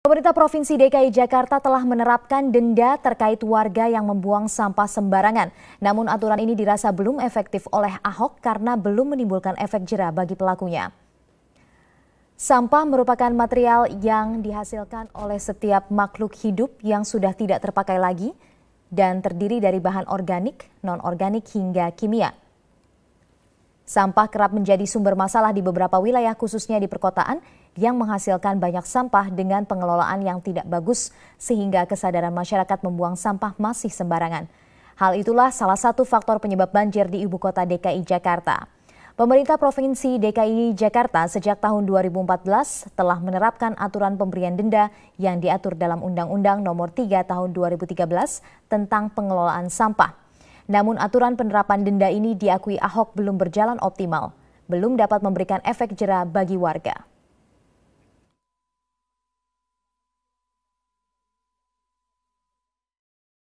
Pemerintah Provinsi DKI Jakarta telah menerapkan denda terkait warga yang membuang sampah sembarangan. Namun aturan ini dirasa belum efektif oleh Ahok karena belum menimbulkan efek jera bagi pelakunya. Sampah merupakan material yang dihasilkan oleh setiap makhluk hidup yang sudah tidak terpakai lagi dan terdiri dari bahan organik, non-organik hingga kimia. Sampah kerap menjadi sumber masalah di beberapa wilayah khususnya di perkotaan yang menghasilkan banyak sampah dengan pengelolaan yang tidak bagus sehingga kesadaran masyarakat membuang sampah masih sembarangan. Hal itulah salah satu faktor penyebab banjir di ibu kota DKI Jakarta. Pemerintah Provinsi DKI Jakarta sejak tahun 2014 telah menerapkan aturan pemberian denda yang diatur dalam Undang-Undang Nomor 3 Tahun 2013 tentang pengelolaan sampah. Namun aturan penerapan denda ini diakui Ahok belum berjalan optimal, belum dapat memberikan efek jera bagi warga.